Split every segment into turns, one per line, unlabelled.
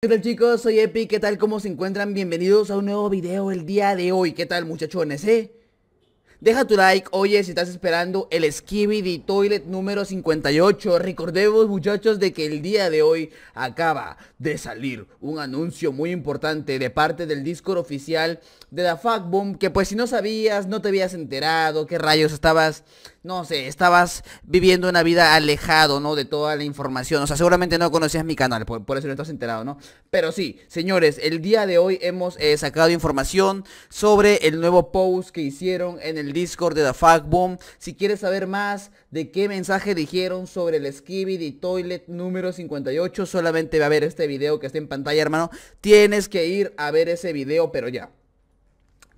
¿Qué tal chicos? Soy Epi, ¿qué tal? ¿Cómo se encuentran? Bienvenidos a un nuevo video el día de hoy. ¿Qué tal muchachones, eh? Deja tu like, oye, si estás esperando el Skibidi Toilet número 58. Recordemos, muchachos, de que el día de hoy acaba de salir un anuncio muy importante de parte del Discord oficial de la Boom que pues si no sabías, no te habías enterado, qué rayos estabas, no sé, estabas viviendo una vida alejado, ¿no? De toda la información. O sea, seguramente no conocías mi canal, por, eso no estás enterado, ¿no? Pero sí, señores, el día de hoy hemos eh, sacado información sobre el nuevo post que hicieron en el el Discord de The Boom. Si quieres saber más de qué mensaje dijeron sobre el Skibidi Toilet número 58, solamente va a ver este video que está en pantalla, hermano. Tienes que ir a ver ese video, pero ya.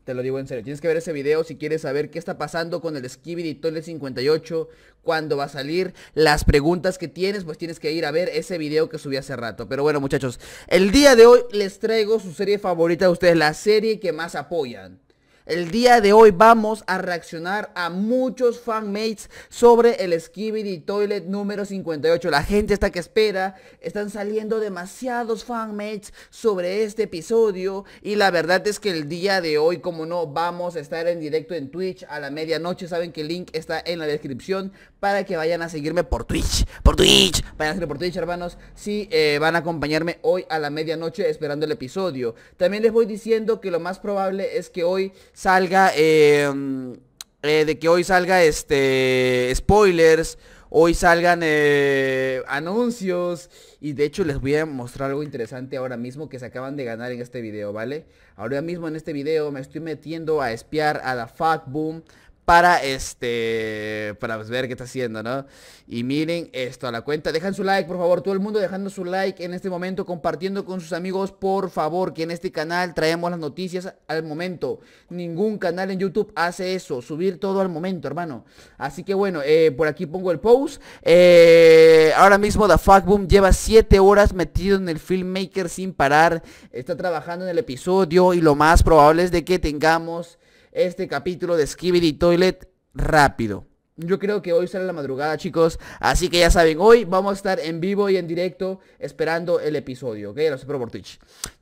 Te lo digo en serio, tienes que ver ese video si quieres saber qué está pasando con el Skibidi Toilet 58, Cuando va a salir, las preguntas que tienes, pues tienes que ir a ver ese video que subí hace rato. Pero bueno muchachos, el día de hoy les traigo su serie favorita de ustedes, la serie que más apoyan. El día de hoy vamos a reaccionar a muchos fanmates sobre el Skibidi Toilet número 58. La gente está que espera, están saliendo demasiados fanmates sobre este episodio y la verdad es que el día de hoy, como no, vamos a estar en directo en Twitch a la medianoche. Saben que el link está en la descripción para que vayan a seguirme por Twitch, por Twitch, vayan a seguirme por Twitch, hermanos, si eh, van a acompañarme hoy a la medianoche esperando el episodio. También les voy diciendo que lo más probable es que hoy salga, em, eh, de que hoy salga este, spoilers, hoy salgan eh, anuncios. Y de hecho les voy a mostrar algo interesante ahora mismo que se acaban de ganar en este video, ¿vale? Ahora mismo en este video me estoy metiendo a espiar a la boom para este para ver qué está haciendo, ¿no? Y miren esto a la cuenta, dejan su like, por favor, todo el mundo dejando su like en este momento, compartiendo con sus amigos, por favor, que en este canal traemos las noticias al momento. Ningún canal en YouTube hace eso, subir todo al momento, hermano. Así que bueno, eh, por aquí pongo el post. Eh, ahora mismo The Fuck Boom lleva 7 horas metido en el filmmaker sin parar. Está trabajando en el episodio y lo más probable es de que tengamos este capítulo de Skibidi Toilet rápido. Yo creo que hoy sale la madrugada, chicos. Así que ya saben, hoy vamos a estar en vivo y en directo esperando el episodio, ¿ok? por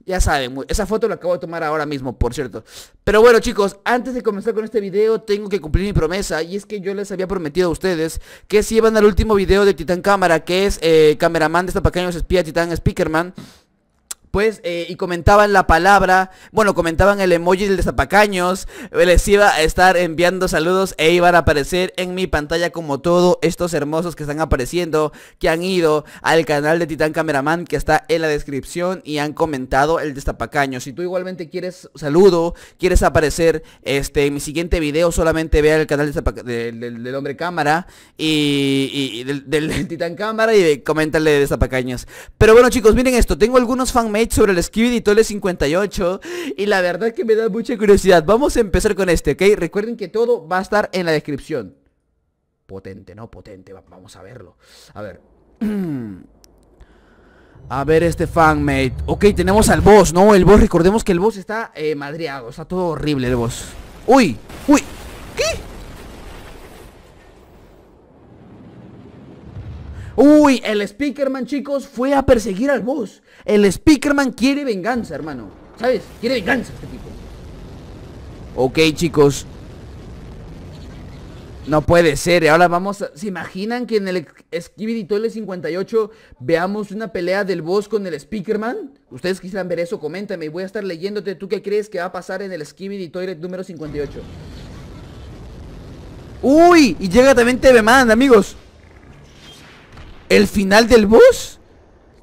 Ya saben, esa foto la acabo de tomar ahora mismo, por cierto. Pero bueno, chicos, antes de comenzar con este video, tengo que cumplir mi promesa. Y es que yo les había prometido a ustedes que si iban al último video de Titán Cámara, que es eh, cameraman de esta pequeños espía Titán Speakerman, eh, y comentaban la palabra, bueno, comentaban el emoji del desapacaños, eh, les iba a estar enviando saludos e iban a aparecer en mi pantalla como todos estos hermosos que están apareciendo, que han ido al canal de Titán Cameraman que está en la descripción y han comentado el destapacaños. Si tú igualmente quieres saludo, quieres aparecer este, en mi siguiente video, solamente vea el canal del, hombre cámara y, del, titán cámara y coméntale de desapacaños. Pero bueno chicos, miren esto, tengo algunos fanmates sobre el Skibidi Tole 58 Y la verdad que me da mucha curiosidad Vamos a empezar con este, ¿ok? Recuerden que todo va a estar en la descripción Potente, ¿no? Potente, vamos a verlo A ver A ver este fanmate Ok, tenemos al boss, ¿no? El boss, recordemos que el boss está eh, madriado Está todo horrible el boss ¡Uy! ¡Uy! ¿Qué? Uy, el Speakerman, chicos, fue a perseguir al boss. El Speakerman quiere venganza, hermano. ¿Sabes? Quiere venganza este tipo. Ok, chicos. No puede ser. Ahora vamos a... ¿Se imaginan que en el Skibidi Toilet 58 veamos una pelea del boss con el Speakerman? Ustedes quisieran ver eso, coméntame. Voy a estar leyéndote. ¿Tú qué crees que va a pasar en el Skibidi Toilet número 58? Uy, y llega también TV Man, amigos. ¿El final del boss?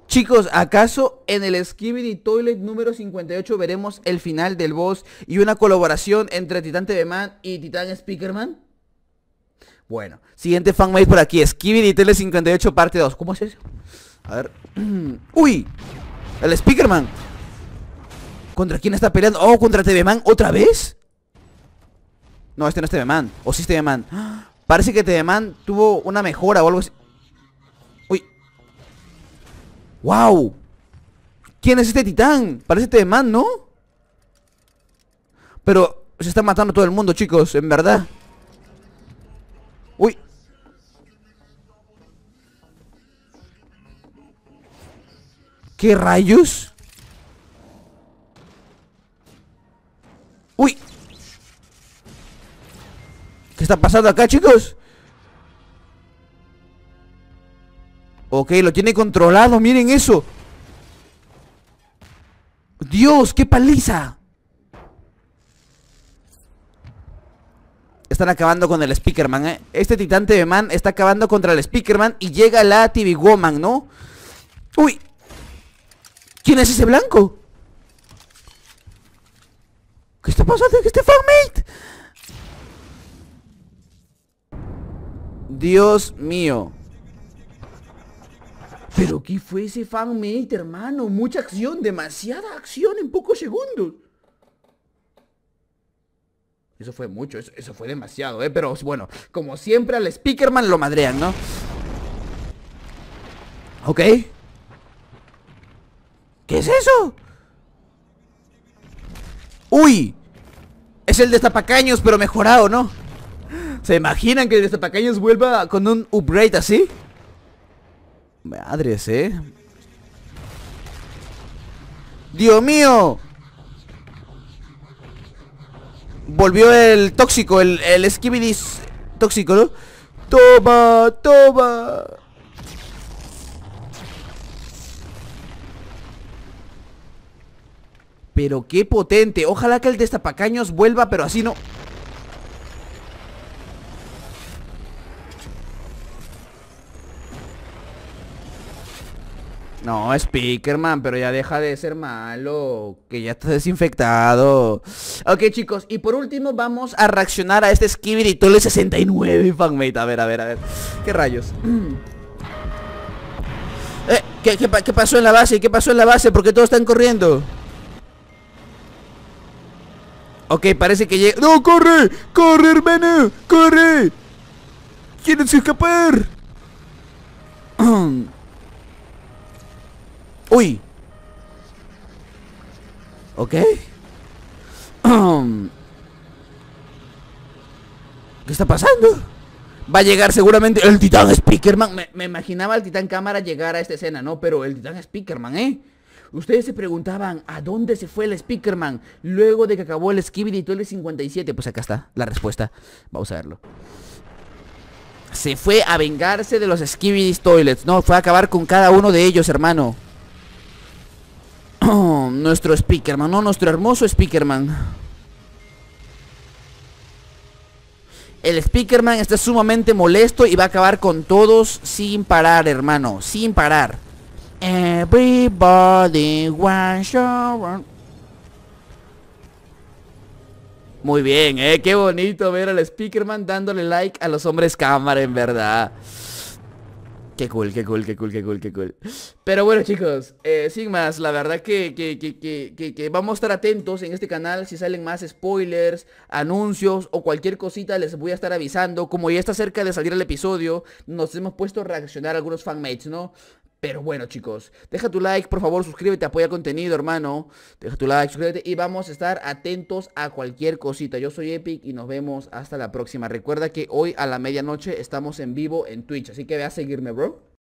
Chicos, ¿acaso en el Skibidi Toilet número 58 veremos el final del boss y una colaboración entre Titan TV Man y Titán Speakerman? Bueno, siguiente mail por aquí, Skibidi Toilet 58 parte 2. ¿Cómo es eso? A ver. ¡Uy! El Speakerman. ¿Contra quién está peleando? ¡Oh, contra TV Man! ¿Otra vez? No, este no es TV Man. O sí es TV Man. Parece que TV Man tuvo una mejora o algo así. ¡Wow! ¿Quién es este titán? Parece este man, ¿no? Pero se está matando todo el mundo, chicos, en verdad. Uy. ¿Qué rayos? Uy. ¿Qué está pasando acá, chicos? Ok, lo tiene controlado, miren eso. Dios, qué paliza. Están acabando con el Speakerman, ¿eh? Este titán de Man está acabando contra el Speakerman y llega la TV Woman, ¿no? ¡Uy! ¿Quién es ese blanco? ¿Qué está pasando? ¿Qué está fanmate? Dios mío. Pero ¿qué fue ese fan hermano? Mucha acción, demasiada acción en pocos segundos. Eso fue mucho, eso, fue demasiado, ¿eh? Pero bueno, como siempre al Speakerman lo madrean, ¿no? ¿Ok? ¿Qué es eso? ¡Uy! Es el de zapacaños, pero mejorado, ¿no? ¿Se imaginan que el destapacaños vuelva con un upgrade así? Madres, ¿eh? ¡Dios mío! Volvió el tóxico, el, el tóxico, ¿no? ¡Toma! ¡Toma! Pero qué potente. Ojalá que el destapacaños vuelva, pero así no... No, Speakerman, pero ya deja de ser malo, que ya está desinfectado. Ok, chicos, y por último vamos a reaccionar a este Skibidi Tole 69, fanmate. A ver, a ver, a ver. ¿Qué rayos? Eh, ¿qué, pasó en la base? ¿Qué pasó en la base? ¿Por qué todos están corriendo? Ok, parece que llega... ¡No, corre! ¡Corre, hermano! ¡Corre! ¡Quieren escapar! ¡Uy! Ok ¿Qué está pasando? Va a llegar seguramente el titán Speakerman me, imaginaba el titán cámara llegar a esta escena, ¿no? Pero el titán Speakerman, ¿eh? Ustedes se preguntaban ¿A dónde se fue el Speakerman? Luego de que acabó el Skibidi Toilet e 57 Pues acá está la respuesta Vamos a verlo Se fue a vengarse de los Skibidi Toilets No, fue a acabar con cada uno de ellos, hermano nuestro Speakerman, no, nuestro hermoso Speakerman. El Speakerman está sumamente molesto y va a acabar con todos sin parar, hermano, sin parar. Everybody wants your... Muy bien, eh, qué bonito ver al Speakerman dándole like a los hombres cámara, en verdad. Qué cool, qué cool, qué cool, qué cool, qué cool. Pero bueno chicos, eh, sin más, la verdad que, vamos a estar atentos en este canal si salen más spoilers, anuncios o cualquier cosita les voy a estar avisando. Como ya está cerca de salir el episodio, nos hemos puesto a reaccionar algunos fanmates, ¿no? Pero bueno, chicos, deja tu like, por favor, suscríbete, apoya contenido, hermano. Deja tu like, suscríbete y vamos a estar atentos a cualquier cosita. Yo soy Epic y nos vemos hasta la próxima. Recuerda que hoy a la medianoche estamos en vivo en Twitch, así que ve a seguirme, bro.